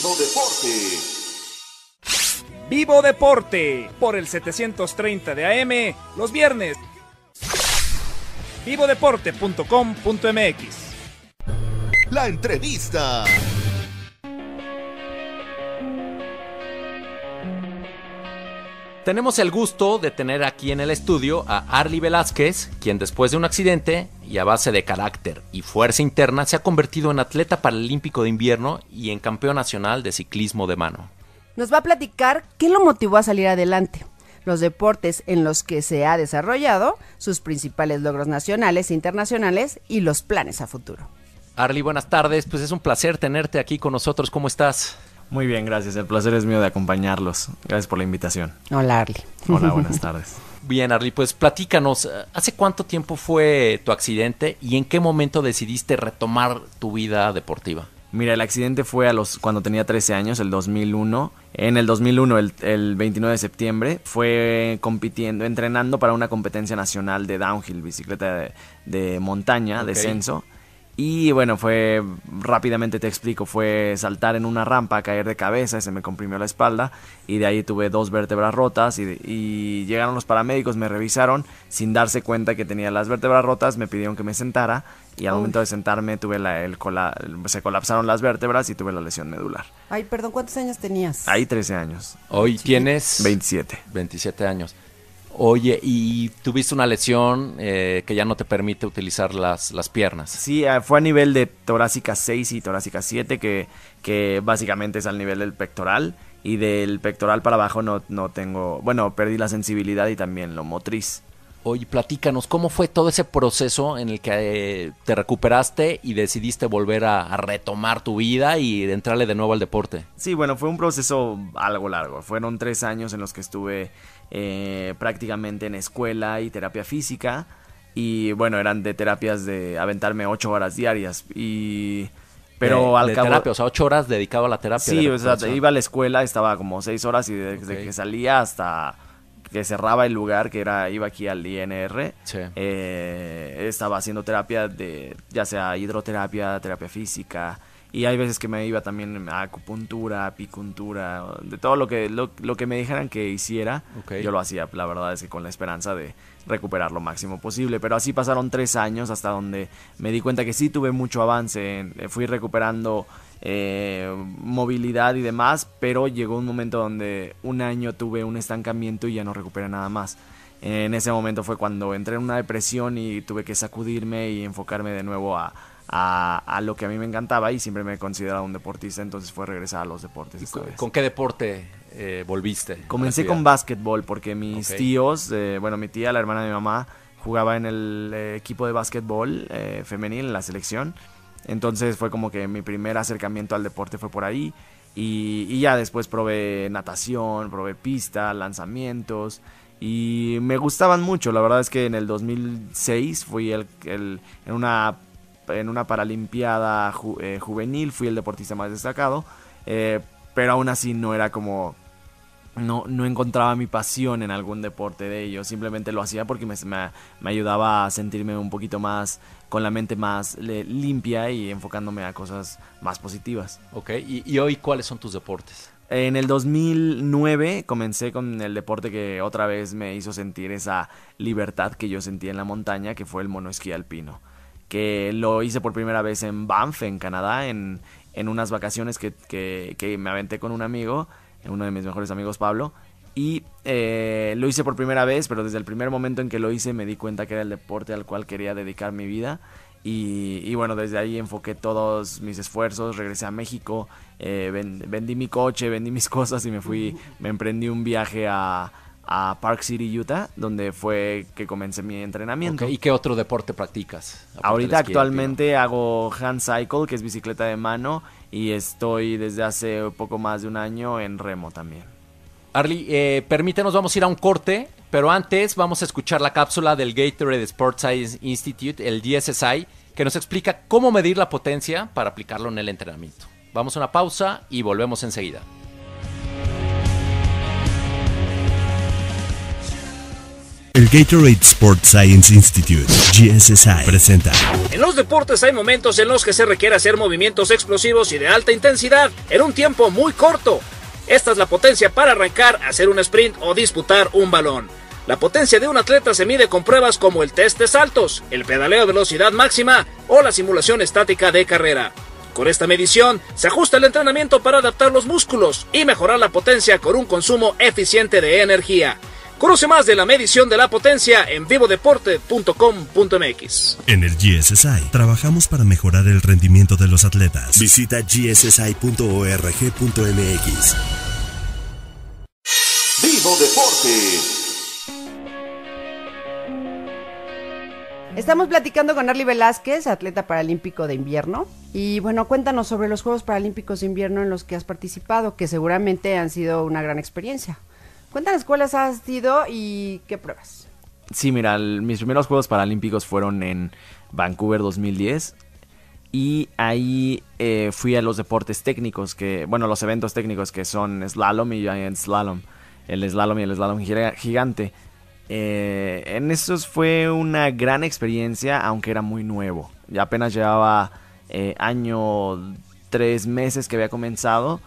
Vivo Deporte. Vivo Deporte por el 730 de AM los viernes. Vivodeporte.com.mx. La entrevista. Tenemos el gusto de tener aquí en el estudio a Arly Velázquez, quien después de un accidente y a base de carácter y fuerza interna se ha convertido en atleta paralímpico de invierno y en campeón nacional de ciclismo de mano. Nos va a platicar qué lo motivó a salir adelante, los deportes en los que se ha desarrollado, sus principales logros nacionales e internacionales y los planes a futuro. Arly, buenas tardes, pues es un placer tenerte aquí con nosotros, ¿cómo estás? Muy bien, gracias, el placer es mío de acompañarlos, gracias por la invitación. Hola Arly. Hola, buenas tardes. Bien, Arli, pues platícanos, eh, ¿hace cuánto tiempo fue tu accidente y en qué momento decidiste retomar tu vida deportiva? Mira, el accidente fue a los cuando tenía 13 años, el 2001. En el 2001, el, 29 de septiembre, fue compitiendo, entrenando para una competencia nacional de downhill, bicicleta de, montaña, descenso. Y bueno, fue rápidamente te explico, fue saltar en una rampa, caer de cabeza, se me comprimió la espalda y de ahí tuve dos vértebras rotas y, llegaron los paramédicos, me revisaron sin darse cuenta que tenía las vértebras rotas, me pidieron que me sentara y al momento de sentarme tuve la, el se colapsaron las vértebras y tuve la lesión medular. Ay, perdón, ¿cuántos años tenías? Ay, 13 años. Hoy tienes 27. 27 años. Oye, y tuviste una lesión eh, que ya no te permite utilizar las, piernas. Sí, ah, fue a nivel de torácica 6 y torácica 7, que, que básicamente es al nivel del pectoral. Y del pectoral para abajo no, no tengo, bueno, perdí la sensibilidad y también lo motriz. Oye, platícanos, ¿cómo fue todo ese proceso en el que eh, te recuperaste y decidiste volver a, a, retomar tu vida y entrarle de nuevo al deporte? Sí, bueno, fue un proceso algo largo. Fueron tres años en los que estuve eh, prácticamente en escuela y terapia física. Y bueno, eran de terapias de aventarme ocho horas diarias. Y. Pero al cabo. Terapia, o sea, ocho horas dedicado a la terapia. Sí, iba a la escuela, estaba como seis horas y desde que salía hasta que cerraba el lugar, que era iba aquí al INR, eh, estaba haciendo terapia de ya sea hidroterapia, terapia física, y hay veces que me iba también a acupuntura, apicultura, de todo lo que, lo, que me dijeran que hiciera, yo lo hacía. La verdad es que con la esperanza de recuperar lo máximo posible. Pero así pasaron tres años hasta donde me di cuenta que sí tuve mucho avance. Eh, fui recuperando eh, movilidad y demás, pero llegó un momento donde un año tuve un estancamiento y ya no recuperé nada más. En ese momento fue cuando entré en una depresión y tuve que sacudirme y enfocarme de nuevo a, a, lo que a mí me encantaba y siempre me he considerado un deportista, entonces fue regresar a los deportes. ¿Con qué deporte eh, volviste? Comencé con básquetbol porque mis tíos, eh, bueno, mi tía, la hermana de mi mamá, jugaba en el eh, equipo de básquetbol femenil, en la selección. Entonces fue como que mi primer acercamiento al deporte fue por ahí. Y, ya después probé natación, probé pista, lanzamientos y me gustaban mucho. La verdad es que en el 2006 fui el, en una en una Paralimpiada eh, juvenil fui el deportista más destacado, eh, pero aún así no era como... No, encontraba mi pasión en algún deporte de ellos, simplemente lo hacía porque me, ayudaba a sentirme un poquito más con la mente más limpia y enfocándome a cosas más positivas. Ok, ¿Y, y hoy cuáles son tus deportes? En el 2009 comencé con el deporte que otra vez me hizo sentir esa libertad que yo sentía en la montaña, que fue el monoesquí alpino que lo hice por primera vez en Banff, en Canadá, en, unas vacaciones que, me aventé con un amigo, uno de mis mejores amigos, Pablo. Y eh, lo hice por primera vez, pero desde el primer momento en que lo hice me di cuenta que era el deporte al cual quería dedicar mi vida. Y, bueno, desde ahí enfoqué todos mis esfuerzos, regresé a México, eh, vendí mi coche, vendí mis cosas y me fui, me emprendí un viaje a, a Park City, Utah, donde fue que comencé mi entrenamiento. ¿Y qué otro deporte practicas? Ahorita actualmente hago hand cycle, que es bicicleta de mano, y estoy desde hace poco más de un año en remo también. Arly, eh, permítenos, vamos a ir a un corte, pero antes vamos a escuchar la cápsula del Gatorade Sports Science Institute, el DSSI, que nos explica cómo medir la potencia para aplicarlo en el entrenamiento. Vamos a una pausa y volvemos enseguida. El Gatorade Sports Science Institute, GSSI, presenta. En los deportes hay momentos en los que se requiere hacer movimientos explosivos y de alta intensidad en un tiempo muy corto. Esta es la potencia para arrancar, hacer un sprint o disputar un balón. La potencia de un atleta se mide con pruebas como el test de saltos, el pedaleo a velocidad máxima o la simulación estática de carrera. Con esta medición se ajusta el entrenamiento para adaptar los músculos y mejorar la potencia con un consumo eficiente de energía. Conoce más de la medición de la potencia en vivodeporte.com.mx. En el GSSI trabajamos para mejorar el rendimiento de los atletas. Visita gssI.org.mx. Vivo Deporte. Estamos platicando con Arly Velázquez, atleta paralímpico de invierno. Y bueno, cuéntanos sobre los Juegos Paralímpicos de Invierno en los que has participado, que seguramente han sido una gran experiencia. ¿Cuántas cuáles has sido y qué pruebas. Sí, mira, mis primeros Juegos Paralímpicos fueron en Vancouver 2010 y ahí eh, fui a los deportes técnicos, que bueno, los eventos técnicos que son slalom y giant slalom, el slalom y el slalom gigante. Eh, en esos fue una gran experiencia, aunque era muy nuevo. Ya apenas llevaba eh, año, tres meses que había comenzado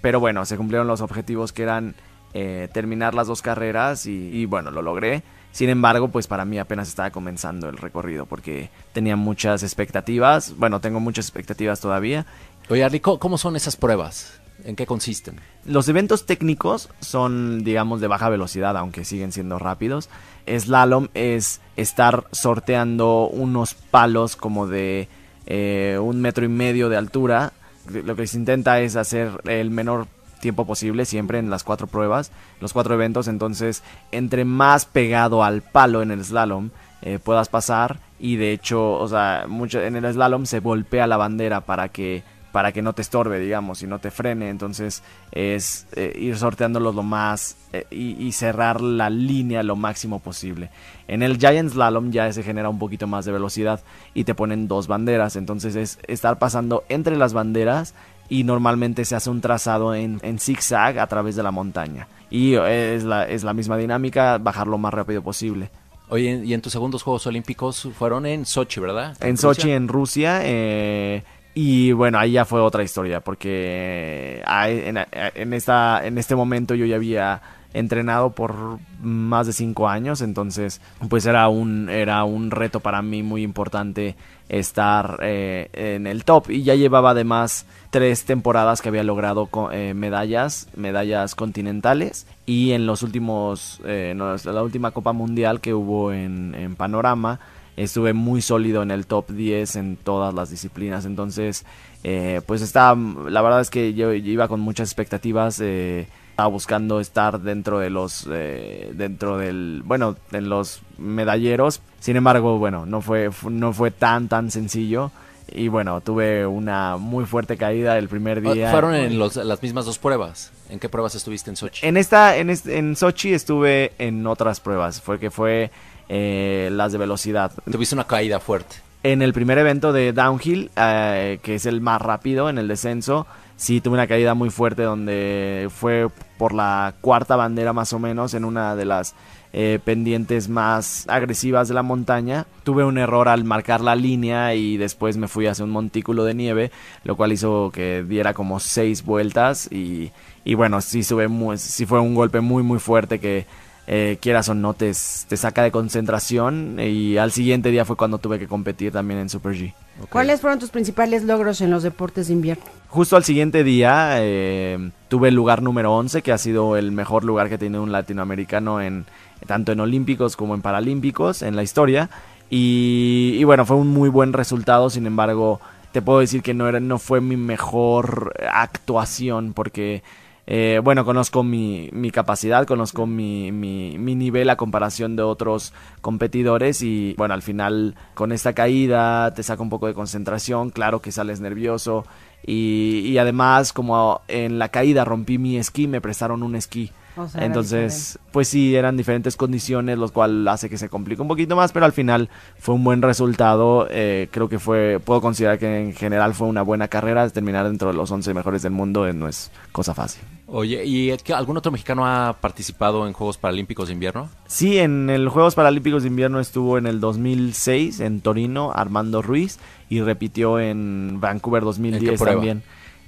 pero bueno, se cumplieron los objetivos que eran eh, terminar las dos carreras y, bueno, lo logré. Sin embargo, pues para mí apenas estaba comenzando el recorrido porque tenía muchas expectativas. Bueno, tengo muchas expectativas todavía. Oye, Rico, ¿cómo son esas pruebas? ¿En qué consisten? Los eventos técnicos son, digamos, de baja velocidad, aunque siguen siendo rápidos. Slalom es estar sorteando unos palos como de eh, un metro y medio de altura lo que se intenta es hacer el menor tiempo posible siempre en las cuatro pruebas, los cuatro eventos, entonces entre más pegado al palo en el slalom eh, puedas pasar y de hecho, o sea, mucho, en el slalom se golpea la bandera para que para que no te estorbe, digamos, y no te frene. Entonces es eh, ir sorteándolos lo más eh, y, cerrar la línea lo máximo posible. En el Giant Slalom ya se genera un poquito más de velocidad y te ponen dos banderas. Entonces es estar pasando entre las banderas y normalmente se hace un trazado en, zigzag a través de la montaña. Y eh, es la, misma dinámica, bajar lo más rápido posible. Oye, y en tus segundos Juegos Olímpicos fueron en Sochi, ¿verdad? En, Sochi, en Rusia. Eh, y bueno, ahí ya fue otra historia, porque en, esta, en este momento yo ya había entrenado por más de cinco años, entonces pues era un, era un reto para mí muy importante estar eh, en el top y ya llevaba además tres temporadas que había logrado eh, medallas, medallas continentales y en los últimos, eh, la última Copa Mundial que hubo en Panorama, estuve muy sólido en el top 10 en todas las disciplinas. Entonces, eh, pues estaba, la verdad es que yo, iba con muchas expectativas. Eh, estaba buscando estar dentro de los, eh, dentro del, bueno, en los medalleros. Sin embargo, bueno, no fue, no fue tan, tan sencillo. Y bueno, tuve una muy fuerte caída el primer ah, día. ¿Fueron en los, las mismas dos pruebas? ¿En qué pruebas estuviste en Sochi? En esta, en, en Sochi estuve en otras pruebas. Fue que fue eh, las de velocidad. Tuviste una caída fuerte. En el primer evento de downhill, eh, que es el más rápido en el descenso, sí tuve una caída muy fuerte donde fue por la cuarta bandera más o menos en una de las eh, pendientes más agresivas de la montaña. Tuve un error al marcar la línea y después me fui hacia un montículo de nieve, lo cual hizo que diera como seis vueltas y, y bueno, sí, sube muy, sí fue un golpe muy muy fuerte que eh, quieras o no, te, saca de concentración. Eh, y al siguiente día fue cuando tuve que competir también en Super G. ¿Cuáles fueron tus principales logros en los deportes de invierno? Justo al siguiente día eh, tuve el lugar número 11, que ha sido el mejor lugar que tiene un latinoamericano en tanto en Olímpicos como en Paralímpicos en la historia. Y, bueno, fue un muy buen resultado, sin embargo, te puedo decir que no, era, no fue mi mejor actuación porque eh, bueno, conozco mi, capacidad, conozco mi, nivel a comparación de otros competidores y bueno, al final con esta caída te saca un poco de concentración, claro que sales nervioso y, además como en la caída rompí mi esquí, me prestaron un esquí. Entonces, pues sí, eran diferentes condiciones, lo cual hace que se complique un poquito más, pero al final fue un buen resultado. Eh, creo que fue, puedo considerar que en general fue una buena carrera. Terminar dentro de los 11 mejores del mundo no es cosa fácil. Oye, ¿y algún otro mexicano ha participado en Juegos Paralímpicos de Invierno? Sí, en el Juegos Paralímpicos de Invierno estuvo en el 2006 en Torino Armando Ruiz y repitió en Vancouver 2010 también.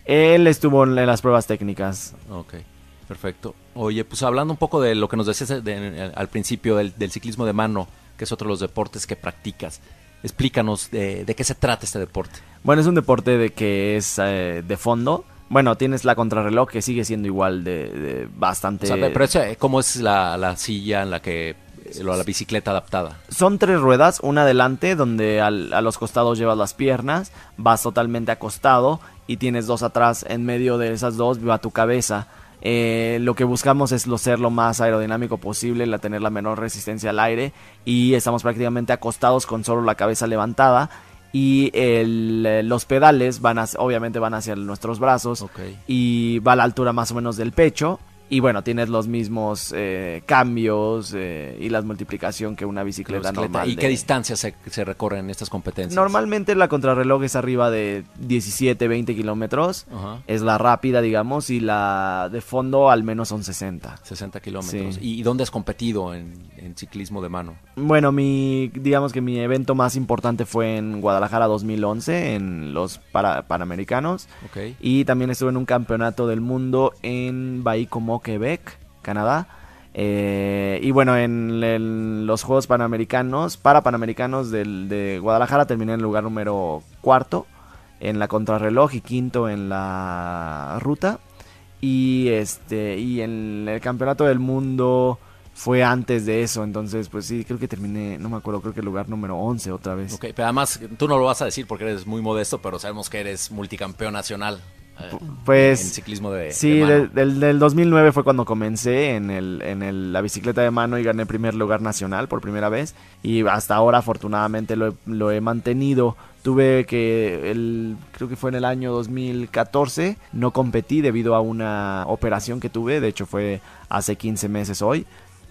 Él estuvo en las pruebas técnicas. Ok, perfecto. Oye, pues hablando un poco de lo que nos decías eh, eh, al principio del, ciclismo de mano, que es otro de los deportes que practicas, explícanos eh, de, qué se trata este deporte. Bueno, es un deporte de que es de fondo bueno, tienes la contrarreloj que sigue siendo igual de, bastante. Eh, ¿cómo es la, silla en la que eh, la bicicleta adaptada. Son tres ruedas, una adelante donde a los costados llevas las piernas, vas totalmente acostado y tienes dos atrás, en medio de esas dos va tu cabeza. Eh, lo que buscamos es lo, ser lo más aerodinámico posible, la, tener la menor resistencia al aire y estamos prácticamente acostados con solo la cabeza levantada y el, eh, los pedales van a, obviamente van hacia nuestros brazos y va a la altura más o menos del pecho y bueno, tienes los mismos eh, cambios eh, y la multiplicación que una bicicleta, normal. ¿Y qué distancia se, recorren en estas competencias? Normalmente la contrarreloj es arriba de 17, 20 kilómetros. Es la rápida, digamos, y la de fondo al menos son 60. 60 kilómetros. ¿Y dónde has competido en, ciclismo de mano? Bueno, mi, digamos que mi evento más importante fue en Guadalajara 2011, en los Panamericanos. Y también estuve en un campeonato del mundo en Bahía Quebec, Canadá. Eh, y bueno, en, los Juegos Panamericanos, para Panamericanos de Guadalajara terminé en el lugar número cuarto en la contrarreloj y quinto en la ruta. Y este y en el Campeonato del Mundo fue antes de eso, entonces pues sí, creo que terminé, no me acuerdo, creo que el lugar número once otra vez. Ok, pero además tú no lo vas a decir porque eres muy modesto, pero sabemos que eres multicampeón nacional pues. ciclismo de. Sí, del, 2009 fue cuando comencé en, el, en el, la bicicleta de mano y gané primer lugar nacional por primera vez. Y hasta ahora, afortunadamente, lo he, lo he mantenido. Tuve que, el, creo que fue en el año 2014, no competí debido a una operación que tuve, de hecho fue hace 15 meses hoy,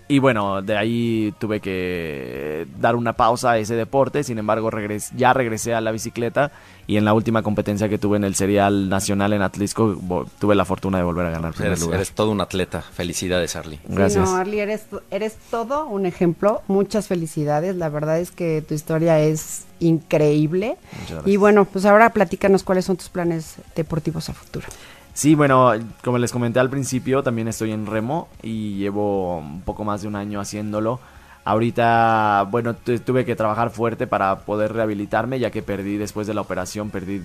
y bueno, de ahí tuve que dar una pausa a ese deporte, sin embargo ya regresé a la bicicleta y en la última competencia que tuve en el Serial Nacional en Atlisco tuve la fortuna de volver a ganar. eres, todo un atleta, felicidades Arly. Gracias. No, Arly, eres, eres todo un ejemplo, muchas felicidades, la verdad es que tu historia es increíble. Y bueno, pues ahora platícanos cuáles son tus planes deportivos a futuro. Sí, bueno, como les comenté al principio, también estoy en remo y llevo un poco más de un año haciéndolo. Ahorita, bueno, tuve que trabajar fuerte para poder rehabilitarme, ya que perdí después de la operación, perdí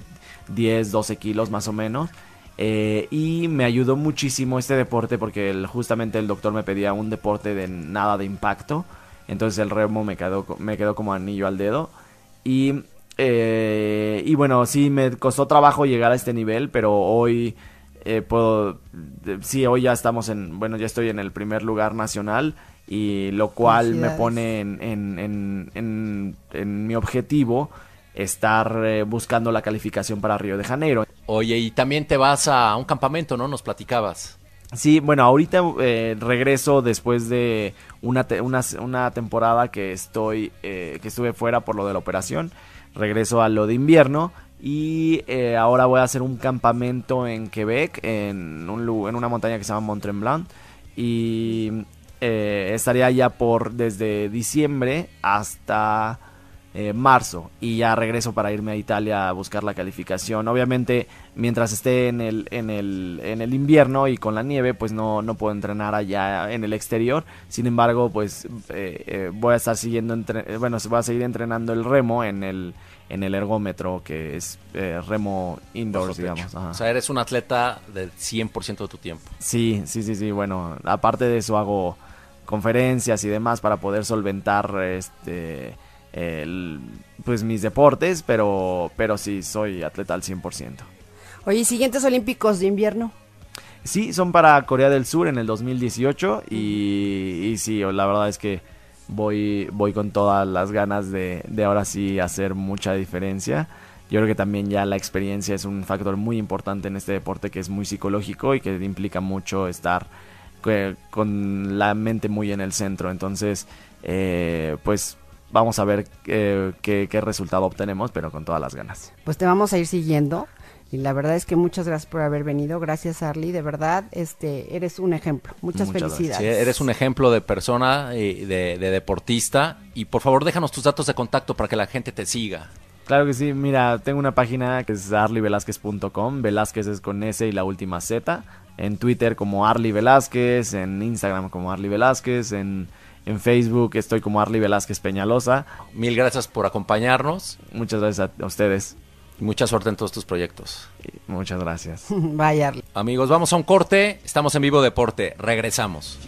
10, 12 kilos más o menos. Eh, y me ayudó muchísimo este deporte porque justamente el doctor me pedía un deporte de nada de impacto. Entonces el remo me quedó, me quedó como anillo al dedo. Y, eh, y bueno, sí, me costó trabajo llegar a este nivel, pero hoy eh, puedo, sí, hoy ya estamos en, bueno, ya estoy en el primer lugar nacional y lo cual me pone en, en, en, en mi objetivo estar eh, buscando la calificación para Río de Janeiro. Oye, y también te vas a un campamento, ¿no? Nos platicabas. Sí, bueno, ahorita eh, regreso después de una, una temporada que estoy, que estuve fuera por lo de la operación. Regreso a lo de invierno y eh, ahora voy a hacer un campamento en Quebec, en, un, en una montaña que se llama Mont Tremblant. Y eh, estaré allá por desde diciembre hasta eh, marzo y ya regreso para irme a Italia a buscar la calificación. Obviamente, mientras esté en el, en el, en el invierno y con la nieve, pues no, no puedo entrenar allá en el exterior. Sin embargo, pues eh, eh, voy a estar siguiendo, entre, bueno, voy a seguir entrenando el remo en el, en el ergómetro, que es remo indoor digamos. O sea, eres un atleta del 100% de tu tiempo. Sí, sí, sí, sí. Bueno, aparte de eso hago conferencias y demás para poder solventar este pues mis deportes, pero, pero sí, soy atleta al 100%. Oye, ¿siguientes Olímpicos de invierno? Sí, son para Corea del Sur en el 2018 y, y sí, la verdad es que voy, voy con todas las ganas de, de ahora sí hacer mucha diferencia. Yo creo que también ya la experiencia es un factor muy importante en este deporte que es muy psicológico y que implica mucho estar con la mente muy en el centro. Entonces, eh, pues vamos a ver eh, qué, resultado obtenemos, pero con todas las ganas. Pues te vamos a ir siguiendo. Y la verdad es que muchas gracias por haber venido. Gracias, Arly. De verdad, este, eres un ejemplo. Muchas, felicidades. eres un ejemplo de persona, de, deportista. Y por favor, déjanos tus datos de contacto para que la gente te siga. Claro que sí. Mira, tengo una página que es arlyvelázquez.com. Velázquez es con S y la última Z. En Twitter como Arly Velázquez. En Instagram como Arly Velázquez. En en Facebook estoy como Arly Velázquez Peñalosa. Mil gracias por acompañarnos. Muchas gracias a ustedes. Mucha suerte en todos tus proyectos. Muchas gracias. Vaya. Amigos, vamos a un corte. Estamos en vivo deporte. Regresamos.